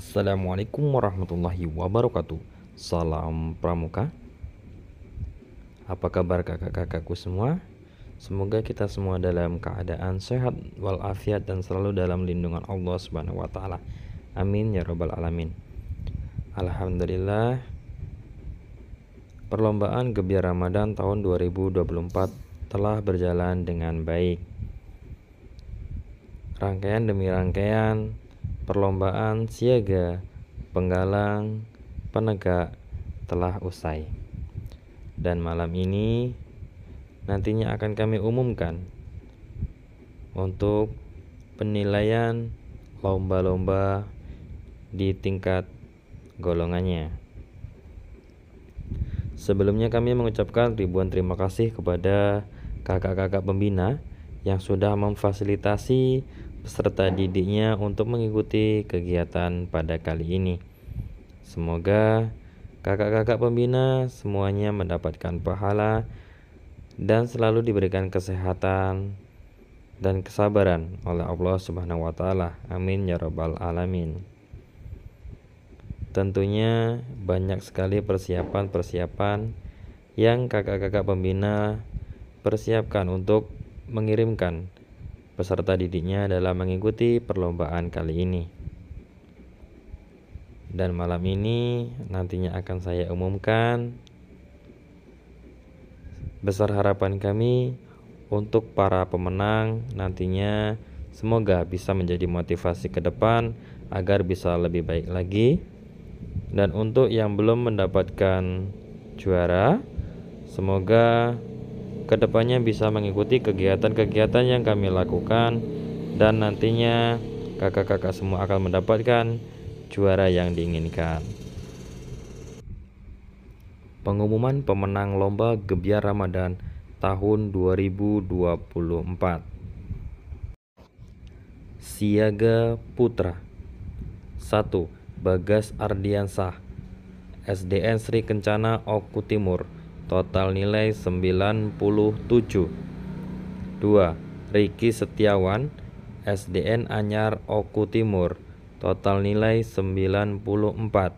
Assalamualaikum warahmatullahi wabarakatuh Salam Pramuka Apa kabar kakak-kakakku semua? Semoga kita semua dalam keadaan sehat walafiat dan selalu dalam lindungan Allah Subhanahu wa taala. Amin ya rabbal alamin. Alhamdulillah Perlombaan Gebiar Ramadan tahun 2024 telah berjalan dengan baik. Rangkaian demi rangkaian perlombaan siaga penggalang penegak telah usai. Dan malam ini nantinya akan kami umumkan untuk penilaian lomba-lomba di tingkat golongannya. Sebelumnya kami mengucapkan ribuan terima kasih kepada kakak-kakak pembina yang sudah memfasilitasi peserta didiknya untuk mengikuti kegiatan pada kali ini. Semoga kakak-kakak pembina semuanya mendapatkan pahala dan selalu diberikan kesehatan dan kesabaran oleh Allah Subhanahu wa taala. Amin ya rabbal alamin. Tentunya banyak sekali persiapan-persiapan yang kakak-kakak pembina persiapkan untuk mengirimkan peserta didiknya dalam mengikuti perlombaan kali ini. Dan malam ini nantinya akan saya umumkan besar harapan kami untuk para pemenang nantinya semoga bisa menjadi motivasi ke depan agar bisa lebih baik lagi. Dan untuk yang belum mendapatkan juara, semoga kedepannya bisa mengikuti kegiatan-kegiatan yang kami lakukan dan nantinya kakak-kakak semua akan mendapatkan juara yang diinginkan. Pengumuman pemenang lomba Gebiar Ramadan tahun 2024. Siaga Putra 1. Bagas Ardiansah SDN Sri Kencana Oku Timur total nilai 97. 2. Riki Setiawan, SDN Anyar Oku Timur, total nilai 94. 3.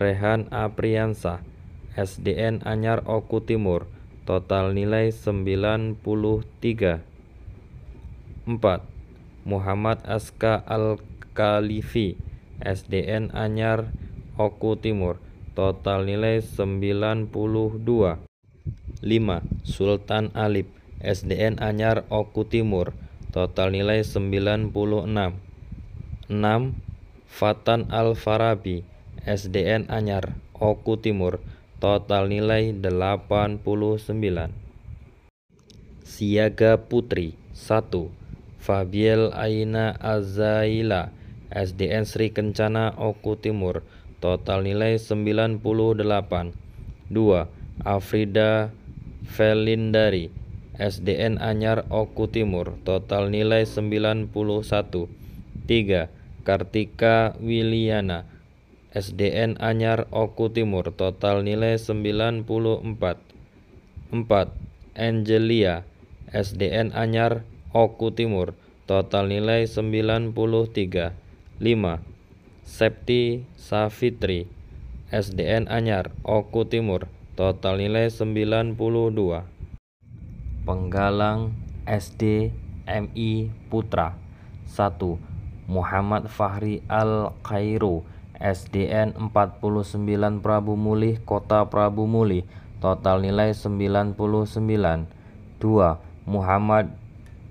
Rehan Apriansa, SDN Anyar Oku Timur, total nilai 93. 4. Muhammad Aska Al-Khalifi, SDN Anyar Oku Timur, total nilai 92. 5. Sultan Alip, SDN Anyar Oku Timur, total nilai 96. 6. Fatan Al-Farabi, SDN Anyar Oku Timur, total nilai 89. Siaga Putri 1. Fabiel Aina Azaila, SDN Sri Kencana Oku Timur, total nilai 98. 2. Afrida Velindari SDN Anyar Oku Timur total nilai 91. 3. Kartika Wiliana SDN Anyar Oku Timur total nilai 94. 4. Angelia SDN Anyar Oku Timur total nilai 93. 5. Septi Safitri SDN Anyar Oku Timur total nilai 92 Penggalang SD MI Putra 1 Muhammad Fahri Al Khairu SDN 49 Prabu Mulih Kota Prabu Mulih total nilai 99 2 Muhammad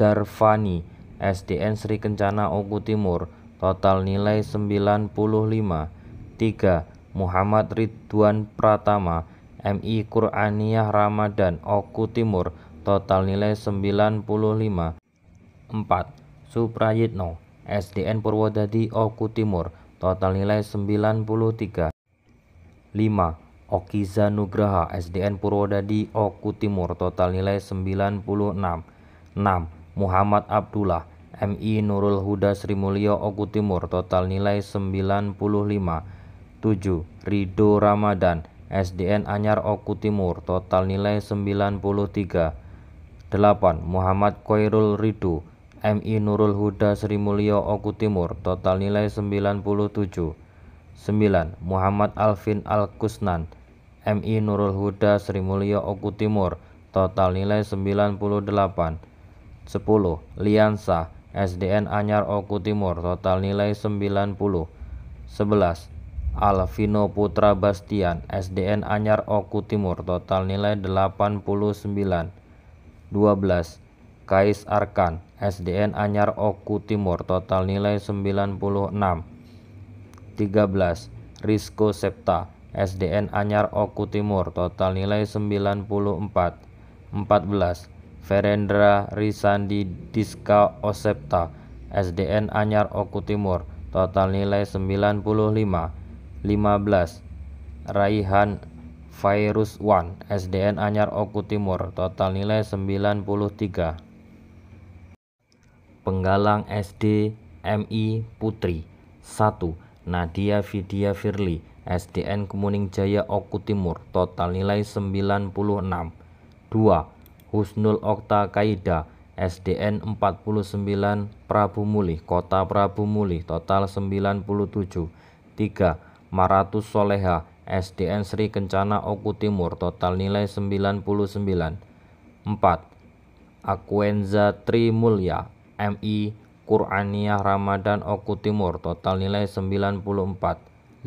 Darfani SDN Sri Kencana Oku Timur total nilai 95 3. Muhammad Ridwan Pratama MI Quraniyah Ramadan Oku Timur total nilai 95 4. Suprayitno SDN Purwodadi Oku Timur total nilai 93 5. Okiza Nugraha SDN Purwodadi Oku Timur total nilai 96 6. Muhammad Abdullah MI Nurul Huda Sri Mulyo Oku Timur total nilai 95 7 Rido Ramadan SDN Anyar Oku Timur total nilai 93 8 Muhammad Koirul Ridu MI Nurul Huda Sri Mulyo Oku Timur total nilai 97 9. Muhammad Alvin Alkusnan kusnan MI Nurul Huda Sri Mulyo Oku Timur total nilai 98 10. Liansa SDN Anyar Oku Timur total nilai 90 11 Alvino Putra Bastian SDN Anyar Oku Timur total nilai 89 12 Kais Arkan, SDN Anyar Oku Timur, total nilai 96. 13. Rizko Septa, SDN Anyar Oku Timur, total nilai 94. 14. Verendra Risandi Diska Osepta, SDN Anyar Oku Timur, total nilai 95, 15. Raihan Virus 1 SDN Anyar Oku Timur, total nilai 93. Penggalang SD MI Putri 1. Nadia Vidya Firly, SDN Kemuning Jaya Oku Timur, total nilai 96. 2. Husnul Okta Kaida SDN 49 Prabu Mulih Kota Prabu Mulih total 97 3 Maratus Soleha SDN Sri Kencana Oku Timur total nilai 99 4 Akuenza Tri Mulya MI Quraniyah Ramadan Oku Timur total nilai 94 5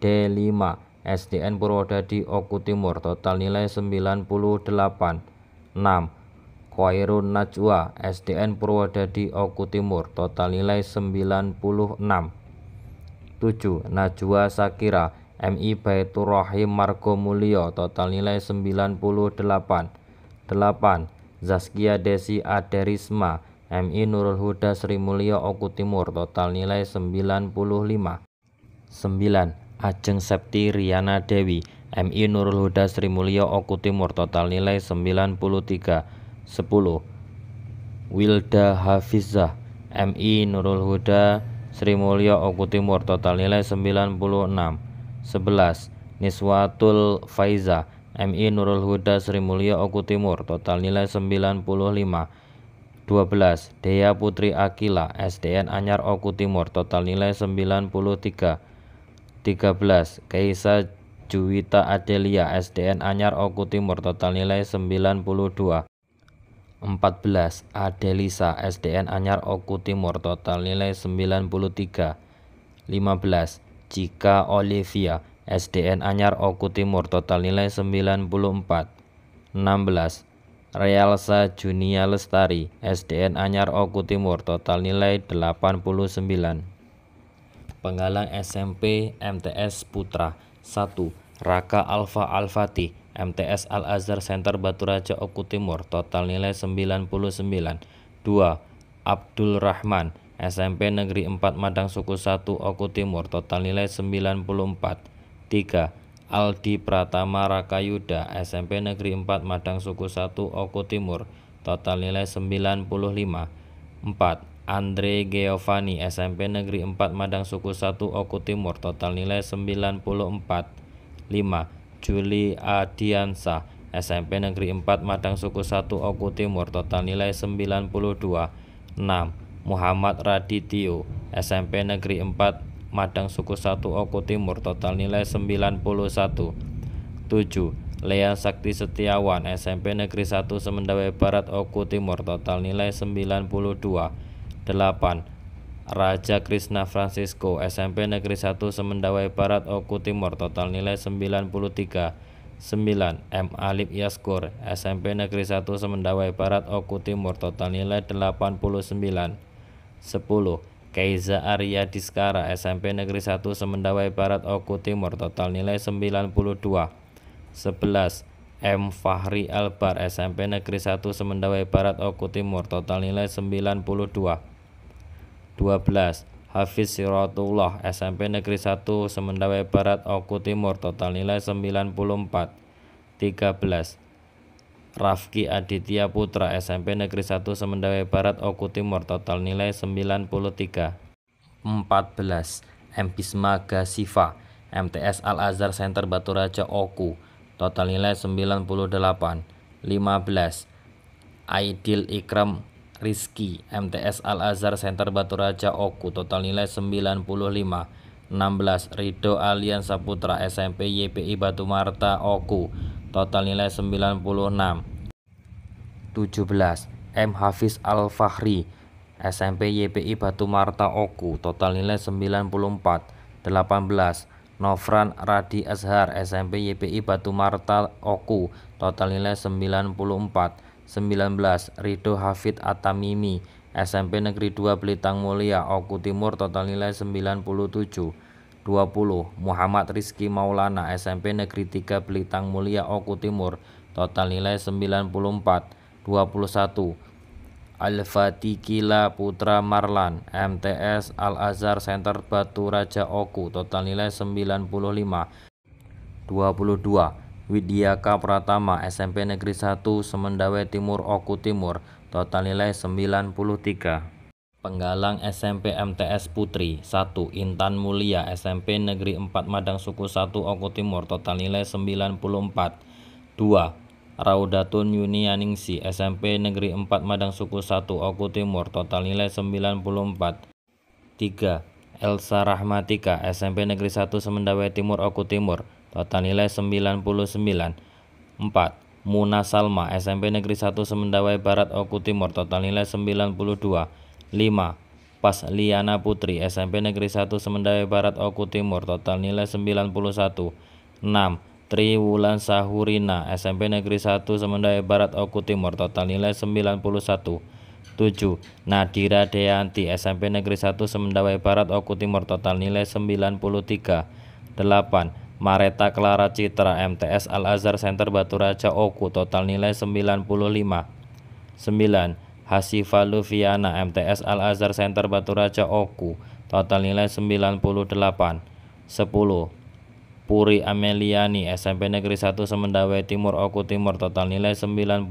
D5 SDN Purwodadi Oku Timur total nilai 98 6. Khairun Najwa SDN Purwodadi Oku Timur total nilai 96 7. Najwa Sakira MI Baitur Rahim Margo Mulyo total nilai 98 8. Zaskia Desi Aderisma MI Nurul Huda Sri Mulyo Oku Timur total nilai 95 9. Ajeng Septi Riana Dewi MI Nurul Huda Sri Mulyo Oku Timur total nilai 93 10 Wilda Hafizah MI Nurul Huda Sri Mulyo Oku Timur total nilai 96 11 Niswatul Faiza MI Nurul Huda Sri Mulyo Oku Timur total nilai 95 12 Dea Putri Akila SDN Anyar Oku Timur total nilai 93 13 Kaisa Juwita Adelia SDN Anyar Oku Timur total nilai 92 14 Adelisa SDN Anyar Oku Timur total nilai 93 15 Jika Olivia SDN Anyar Oku Timur total nilai 94 16 Realsa Junia Lestari SDN Anyar Oku Timur total nilai 89 Penggalang SMP MTS Putra 1. Raka Alfa Al-Fatih MTS Al-Azhar Center Batu Raja Oku Timur total nilai 99 2. Abdul Rahman SMP Negeri 4 Madang Suku 1 Oku Timur total nilai 94 3. Aldi Pratama Rakayuda SMP Negeri 4 Madang Suku 1 Oku Timur total nilai 95 4 Andre Geovani SMP Negeri 4 Madang Suku 1 Oku Timur total nilai 94 5 Juli Adiansa SMP Negeri 4 Madang Suku 1 Oku Timur total nilai 92 6 Muhammad Radityo SMP Negeri 4 Madang Suku 1 Oku Timur total nilai 91 7 Lea Sakti Setiawan SMP Negeri 1 Semendawai Barat Oku Timur total nilai 92 8. Raja Krishna Francisco SMP Negeri 1 Semendawai Barat Oku Timur total nilai 93 9. M. Alip Yaskur SMP Negeri 1 Semendawai Barat Oku Timur total nilai 89 10. Keiza Arya Diskara SMP Negeri 1 Semendawai Barat Oku Timur total nilai 92 11. M. Fahri Albar SMP Negeri 1 Semendawai Barat Oku Timur total nilai 92 12. Hafiz Siratullah SMP Negeri 1 Semendawai Barat Oku Timur total nilai 94 13 Rafki Aditya Putra SMP Negeri 1 Semendawai Barat Oku Timur total nilai 93 14 M. Bismaga Siva MTS Al Azhar Center Batu Raja Oku total nilai 98 15 Aidil Ikram Rizky MTS Al Azhar Center Batu Raja Oku total nilai 95 16 Rido Alian Saputra SMP YPI Batu Marta Oku total nilai 96 17 M Hafiz Al Fahri SMP YPI Batu Marta Oku total nilai 94 18 Novran Radi Azhar SMP YPI Batu Marta Oku total nilai 94 19. Rido Hafid Atamimi SMP Negeri 2 Belitang Mulia Oku Timur total nilai 97 20 Muhammad Rizki Maulana SMP Negeri 3 Belitang Mulia Oku Timur total nilai 94 21 Al-Fatikila Putra Marlan MTS Al-Azhar Center Batu Raja Oku total nilai 95 22 Widiaka Pratama SMP Negeri 1 Semendawe Timur Oku Timur total nilai 93 Penggalang SMP MTS Putri 1 Intan Mulia SMP Negeri 4 Madang Suku 1 Oku Timur total nilai 94 2 Raudatun Yunianingsi SMP Negeri 4 Madang Suku 1 Oku Timur total nilai 94 3. Elsa Rahmatika SMP Negeri 1 Semendawe Timur Oku Timur total nilai 99 4. Muna Salma SMP Negeri 1 Semendawai Barat Oku Timur total nilai 92 5. Pas Liana Putri SMP Negeri 1 Semendawai Barat Oku Timur total nilai 91 6. Triwulan Sahurina SMP Negeri 1 Semendawai Barat Oku Timur total nilai 91 7. Nadira Deanti SMP Negeri 1 Semendawai Barat Oku Timur total nilai 93 8. Mareta Clara Citra MTS Al Azhar Center Batu Raja Oku total nilai 95 9 Hasifa Luviana MTS Al Azhar Center Batu Raja Oku total nilai 98 10 Puri Ameliani SMP Negeri 1 Semendawai Timur Oku Timur total nilai 96 11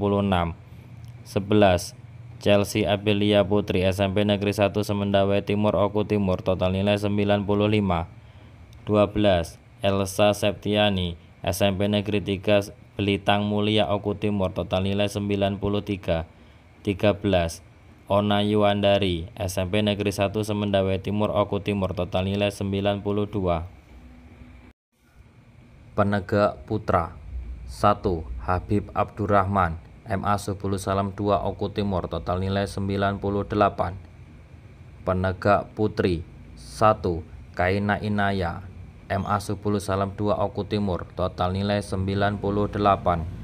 Chelsea Abelia Putri SMP Negeri 1 Semendawai Timur Oku Timur total nilai 95 12 Elsa Septiani, SMP Negeri 3 Belitang Mulia Oku Timur, total nilai 93, 13. Ona Yuandari SMP Negeri 1 Semendawe Timur Oku Timur, total nilai 92. Penegak Putra 1. Habib Abdurrahman, MA 10 Salam 2 Oku Timur, total nilai 98. Penegak Putri 1. Kaina Inaya, MA 10 Salam 2 Oku Timur total nilai 98